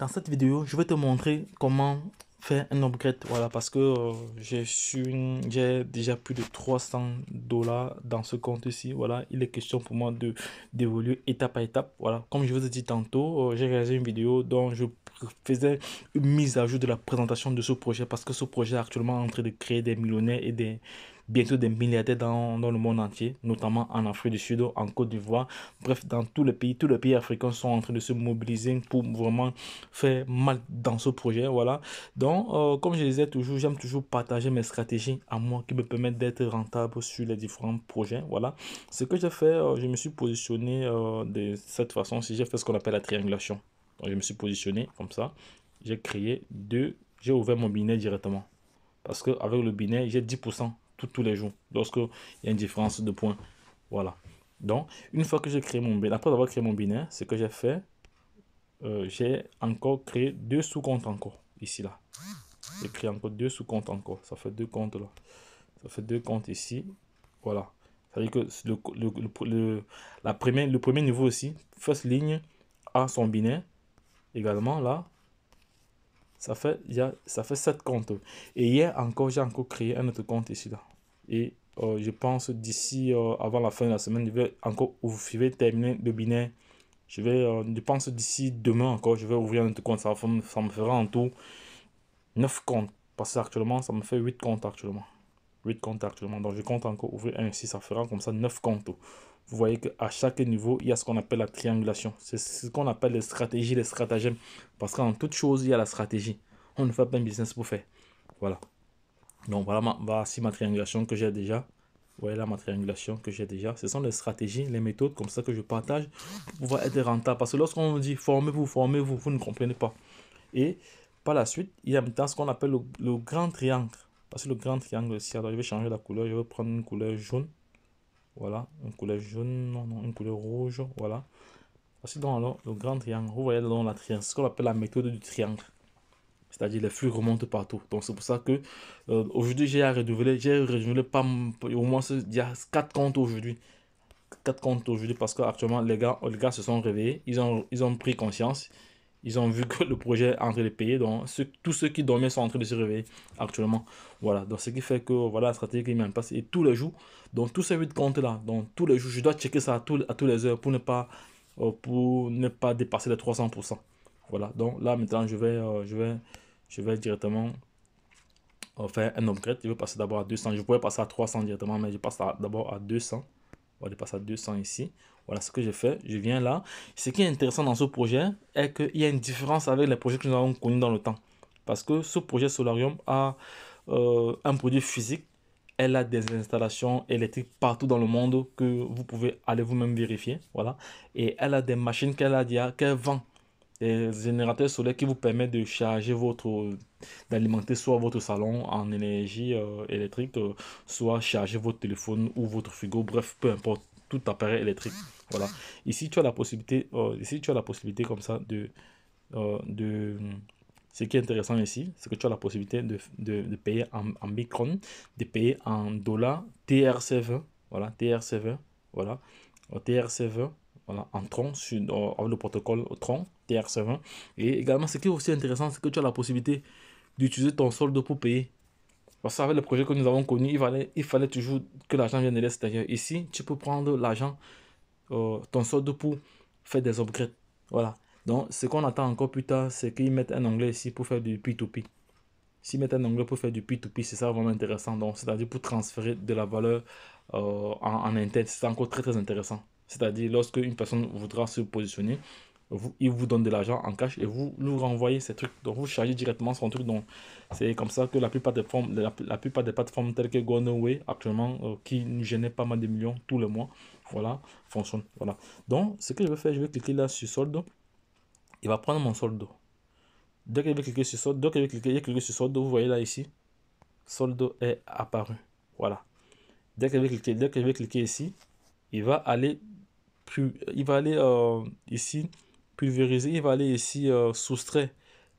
Dans cette vidéo, je vais te montrer comment faire un upgrade. Voilà, parce que euh, j'ai j'ai déjà plus de 300 dollars dans ce compte ici. Voilà, il est question pour moi de d'évoluer étape à étape. Voilà, comme je vous ai dit tantôt, euh, j'ai réalisé une vidéo dont je faisais une mise à jour de la présentation de ce projet parce que ce projet est actuellement en train de créer des millionnaires et des bientôt des milliardaires dans, dans, le monde entier, notamment en Afrique du Sud, en Côte d'Ivoire, bref, dans tous les pays, tous les pays africains sont en train de se mobiliser pour vraiment faire mal dans ce projet, voilà. Donc, euh, comme je disais toujours, j'aime toujours partager mes stratégies à moi qui me permettent d'être rentable sur les différents projets, voilà. Ce que j'ai fait, euh, je me suis positionné euh, de cette façon, si j'ai fait ce qu'on appelle la triangulation. Donc, je me suis positionné comme ça, j'ai créé deux, j'ai ouvert mon binet directement. Parce qu'avec le binet j'ai 10% tous les jours, lorsque il y a une différence de points. Voilà. Donc, une fois que j'ai créé mon binaire, après avoir créé mon binaire, ce que j'ai fait, euh, j'ai encore créé deux sous-comptes encore, ici, là. J'ai créé encore deux sous-comptes encore. Ça fait deux comptes, là. Ça fait deux comptes ici. Voilà. Ça veut dire que le, le, le, la première, le premier niveau aussi, first ligne a son binaire. Également, là, ça fait, y a, ça fait sept comptes. Et hier encore, j'ai encore créé un autre compte ici, là. Et euh, je pense d'ici euh, avant la fin de la semaine, je vais encore je vais terminer le binaire. Je vais, euh, je pense d'ici demain encore, je vais ouvrir un autre compte. Ça, me fera en tout 9 comptes. Parce actuellement ça me fait 8 comptes actuellement. 8 comptes actuellement. Donc je compte encore ouvrir un ici. Ça fera comme ça 9 comptes. Vous voyez qu'à chaque niveau, il y a ce qu'on appelle la triangulation. C'est ce qu'on appelle les stratégies, les stratagèmes. Parce qu'en toute chose, il y a la stratégie. On ne fait pas un business pour faire. Voilà. Donc voilà ma, ma triangulation que j'ai déjà. voyez là, ma triangulation que j'ai déjà. Ce sont les stratégies, les méthodes comme ça que je partage pour pouvoir être rentable. Parce que lorsqu'on dit formez-vous, formez-vous, vous ne comprenez pas. Et par la suite, il y a maintenant ce qu'on appelle le, grand triangle. Parce que le grand triangle si alors je vais changer la couleur. Je vais prendre une couleur jaune. Voilà, une couleur jaune, non, non, une couleur rouge. Voilà. Voici donc alors le grand triangle. Vous voyez dans la triangle, ce qu'on appelle la méthode du triangle c'est-à-dire les flux remontent partout. Donc c'est pour ça que euh, aujourd'hui j'ai à redoubler j'ai renouvelé pas au moins il y a quatre comptes aujourd'hui. Quatre comptes aujourd'hui parce qu'actuellement les gars, les gars se sont réveillés, ils ont, ils ont pris conscience, ils ont vu que le projet est en train de payer. Donc tous ceux qui dormaient sont en train de se réveiller actuellement. Voilà, donc ce qui fait que voilà la stratégie qui est Et tous les jours, donc tous ces huit comptes là, donc tous les jours, je dois checker ça à, tout, à tous les heures pour ne pas euh, pour ne pas dépasser les 300%. Voilà, donc là maintenant je vais, euh, je vais je vais directement faire un upgrade. Je vais passer d'abord à 200. Je pourrais passer à 300 directement, mais je passe d'abord à 200. On va passer à 200 ici. Voilà ce que j'ai fait. Je viens là. Ce qui est intéressant dans ce projet est qu'il y a une différence avec les projets que nous avons connus dans le temps. Parce que ce projet Solarium a euh, un produit physique. Elle a des installations électriques partout dans le monde que vous pouvez aller vous-même vérifier. Voilà. Et elle a des machines qu'elle a qu'elle vend des générateurs solaires qui vous permet de charger votre d'alimenter soit votre salon en énergie euh, électrique euh, soit charger votre téléphone ou votre frigo bref peu importe tout appareil électrique voilà ici tu as la possibilité euh, ici tu as la possibilité comme ça de de ce qui est intéressant ici, c'est que tu as la possibilité de, de, de payer en, en Bitcoin, de payer en dollars TRC20, voilà, TRC20, voilà, TRC20, en tronc, sur, euh, avec le protocole tronc TRC20. Et également, ce qui est aussi intéressant, c'est que tu as la possibilité d'utiliser ton solde pour payer. Parce avec le projet que nous avons connu, il fallait, il fallait toujours que l'argent vienne de l'extérieur. Ici, tu peux prendre l'argent, euh, ton solde pour faire des upgrades. Voilà. Donc, ce qu'on attend encore plus tard, c'est qu'ils mettent un onglet ici pour faire du P2P. S'ils mettent un onglet pour faire du P2P, c'est ça vraiment intéressant. Donc, c'est-à-dire pour transférer de la valeur euh, en, en interne. C'est encore très, très intéressant. C'est-à-dire, lorsque une personne voudra se positionner, vous, il vous donne de l'argent en cash et vous lui renvoyez ces trucs. Donc, vous chargez directement son truc. Donc, c'est comme ça que la plupart des, formes, la, plupart des plateformes telles que GoNoWay, actuellement, euh, qui nous génère pas mal de millions tous les mois, voilà, fonctionne Voilà. Donc, ce que je vais faire, je vais cliquer là sur solde. Il va prendre mon solde. Dès que je vais cliquer sur solde, sur solde, vous voyez là ici, solde est apparu. Voilà. Dès que je vais cliquer, dès que je cliquer ici, il va aller il va aller euh, ici pulvériser, il va aller ici euh, soustraire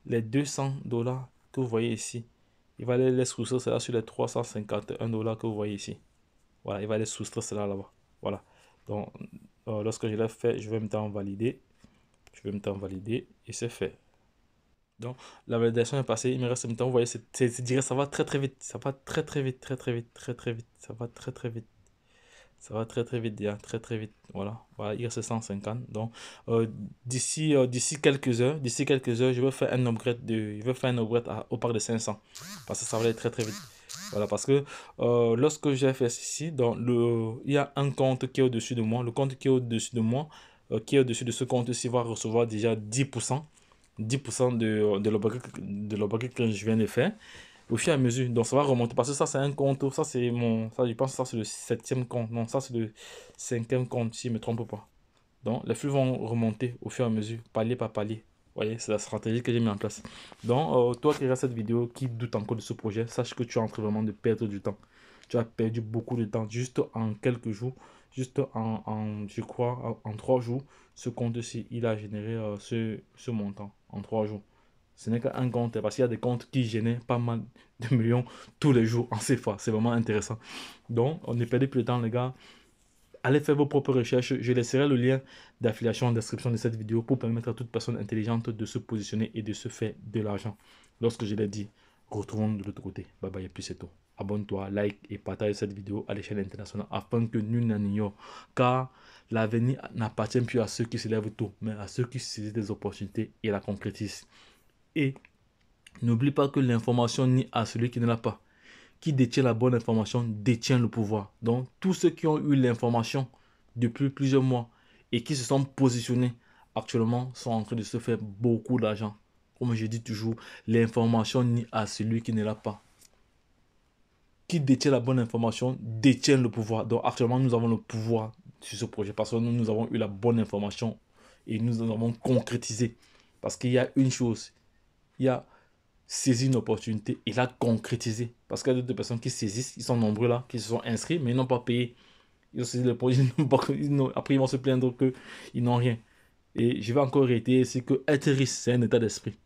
les 200 dollars que vous voyez ici. Il va aller les soustraire cela sur les 351 dollars que vous voyez ici. Voilà, il va aller soustraire cela là-bas. Voilà. Donc, euh, lorsque je l'ai fait, je vais me temps valider. Je vais me temps valider et c'est fait. Donc, la validation est passée. Il me reste un temps. Vous voyez, c'est direct. Ça va très très vite. Ça va très très vite, très très vite, très très vite. Ça va très très vite ça va très très vite, déjà très très vite. Voilà, voilà il a 150. Donc, euh, d'ici euh, d'ici quelques heures, d'ici quelques heures, je vais faire un upgrade de, je faire un upgrade au parc de 500 parce que ça va aller très très vite. Voilà, parce que euh, lorsque j'ai fait ceci, donc le, il y a un compte qui est au-dessus de moi. Le compte qui est au-dessus de moi, qui est au-dessus de ce compte-ci, va recevoir déjà 10%. 10% de, de l'upgrade que je viens de faire au fur et à mesure. Donc ça va remonter parce que ça c'est un compte, ça c'est mon, ça je pense ça c'est le septième compte, non ça c'est le cinquième compte si je me trompe pas. Donc les flux vont remonter au fur et à mesure, palier par palier. Vous voyez, c'est la stratégie que j'ai mis en place. Donc euh, toi qui regardes cette vidéo, qui doute encore de ce projet, sache que tu es en train vraiment de perdre du temps. Tu as perdu beaucoup de temps juste en quelques jours, juste en, je crois en, trois jours. Ce compte-ci, il a généré euh, ce montant en trois jours. Ce n'est qu'un compte, parce qu'il y a des comptes qui génèrent pas mal de millions tous les jours en CFA. C'est vraiment intéressant. Donc, on ne perdait plus de temps, les gars. Allez faire vos propres recherches. Je laisserai le lien d'affiliation en description de cette vidéo pour permettre à toute personne intelligente de se positionner et de se faire de l'argent. Lorsque je l'ai dit, retrouvons de l'autre côté. Bye bye et puis c'est tout. Abonne-toi, like et partage cette vidéo à l'échelle internationale afin que nul n'en ignore. Car l'avenir n'appartient plus à ceux qui se lèvent tôt, mais à ceux qui saisissent des opportunités et la concrétisent. Et n'oublie pas que l'information nie à celui qui ne l'a pas. Qui détient la bonne information détient le pouvoir. Donc tous ceux qui ont eu l'information depuis plusieurs mois et qui se sont positionnés actuellement sont en train de se faire beaucoup d'argent. Comme je dis toujours, l'information nie à celui qui ne l'a pas. Qui détient la bonne information détient le pouvoir. Donc actuellement, nous avons le pouvoir sur ce projet parce que nous, nous avons eu la bonne information et nous en avons concrétisé. Parce qu'il y a une chose, il a saisi une opportunité il l'a concrétisé Parce qu'il y a d'autres personnes qui saisissent, ils sont nombreux là, qui se sont inscrits, mais ils n'ont pas payé. Ils ont saisi le projet, après ils vont se plaindre qu'ils n'ont rien. Et je vais encore réitérer, c'est que être riche, c'est un état d'esprit.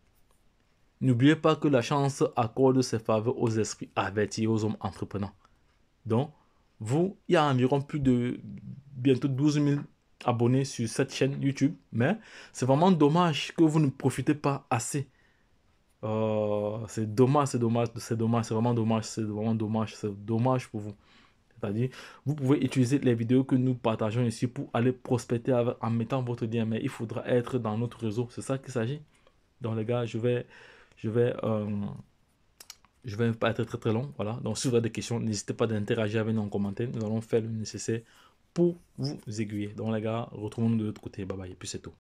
N'oubliez pas que la chance accorde ses faveurs aux esprits avertis aux hommes entreprenants. Donc, vous, il y a environ plus de bientôt 12 000 abonnés sur cette chaîne YouTube, mais c'est vraiment dommage que vous ne profitez pas assez euh, c'est dommage, c'est dommage, c'est dommage, c'est vraiment dommage, c'est vraiment dommage, c'est dommage pour vous. C'est-à-dire, vous pouvez utiliser les vidéos que nous partageons ici pour aller prospecter en mettant votre lien, mais il faudra être dans notre réseau. C'est ça qu'il s'agit. Donc, les gars, je vais, je vais, euh, je vais pas être très très long. Voilà. Donc, si vous avez des questions, n'hésitez pas d'interagir avec nous en commentaire. Nous allons faire le nécessaire pour vous aiguiller. Donc, les gars, retrouvons-nous de l'autre côté. Bye bye. Et puis, c'est tout.